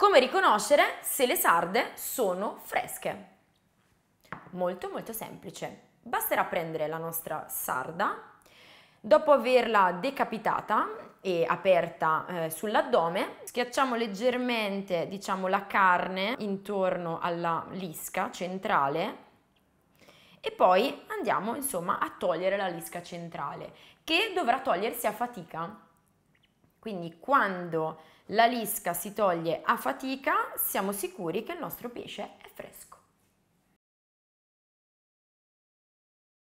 Come riconoscere se le sarde sono fresche? Molto molto semplice. Basterà prendere la nostra sarda, dopo averla decapitata e aperta eh, sull'addome, schiacciamo leggermente diciamo, la carne intorno alla lisca centrale e poi andiamo insomma a togliere la lisca centrale che dovrà togliersi a fatica quindi quando la lisca si toglie a fatica siamo sicuri che il nostro pesce è fresco.